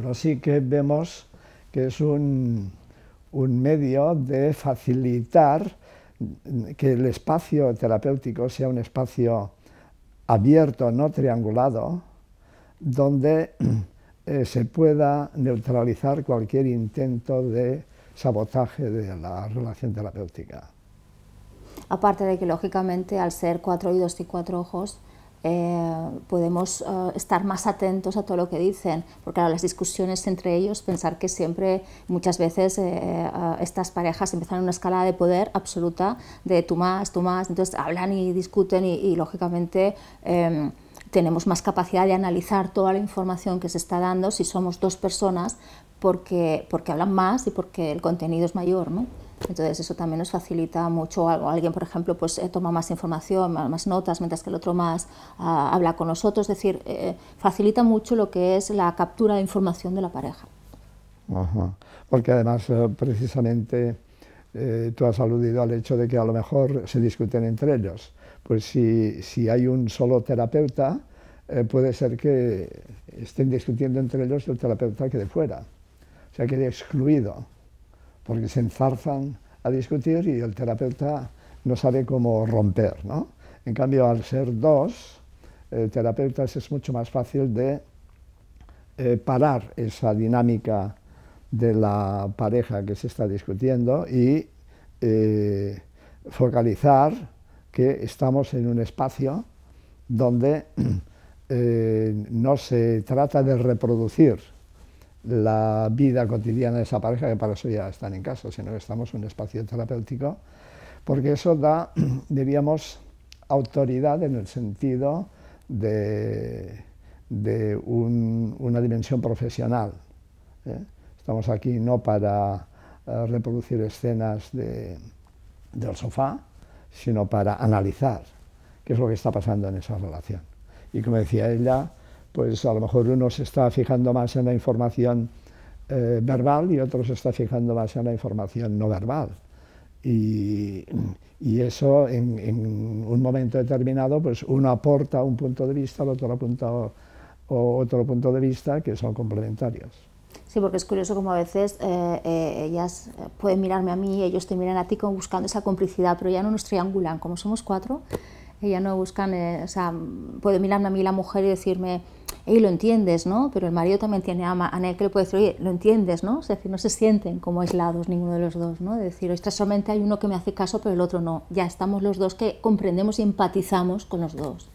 pero sí que vemos que es un, medio de facilitar que el espacio terapéutico sea un espacio abierto, no triangulado, donde eh, se pueda neutralizar cualquier intento de sabotaje de la relación terapéutica. Aparte de que, lógicamente, al ser cuatro oídos y cuatro ojos, eh, podemos eh, estar más atentos a todo lo que dicen, porque claro, las discusiones entre ellos, pensar que siempre, muchas veces, eh, estas parejas empiezan una escalada de poder absoluta de tú más, tú más, entonces hablan y discuten y, lógicamente... Em, tenemos más capacidad de analizar toda la información que se está dando si somos dos personas porque, porque hablan más y porque el contenido es mayor. ¿no? Entonces eso también nos facilita mucho algo. Alguien, por ejemplo, pues eh, toma más información, más notas, mientras que el otro más ah, habla con nosotros. Es decir, eh, facilita mucho lo que es la captura de información de la pareja. Porque además, eh, precisamente, tú has aludido al hecho de que a lo mejor se discuten entre ellos. Pues si, hay un solo terapeuta, puede ser que estén discutiendo entre ellos el terapeuta que de fuera, o sea, quede excluido porque se enzarzan a discutir y el terapeuta no sabe cómo romper. En cambio, al ser dos eh, terapeutas es mucho más fácil de eh, parar esa dinámica de la pareja que se está discutiendo y eh, focalizar que estamos en un espacio donde no se trata de reproducir la vida cotidiana de esa pareja, que para eso ya están en casa, sino que estamos en un espacio terapéutico, porque eso da, diríamos, autoridad en el sentido de, una dimensión profesional. ¿eh? Estamos aquí no para eh, reproducir escenas del sofá, sino para analizar qué es lo que está pasando en esa relación. Y como decía ella, pues a lo mejor uno se está fijando más en la información eh, verbal y otro se está fijando más en la información no verbal. Y, eso en, un momento determinado, pues uno aporta un punto de vista, el otro apunta otro punto de vista que son complementarios. Sí, porque es curioso como a veces eh, eh, ellas pueden mirarme a mí y ellos te miran a ti buscando esa complicidad, pero ya no nos triangulan, como somos cuatro, ya no buscan, o sea, pueden mirarme a mí la mujer y decirme, y lo entiendes, ¿no? Pero el marido también tiene ama, a nadie que le puede decir, oye, lo entiendes, ¿no? Es decir, no se sienten como aislados ninguno de los dos, ¿no? decir, solamente hay uno que me hace caso, pero el otro no. Ya estamos los dos que comprendemos y empatizamos con los dos.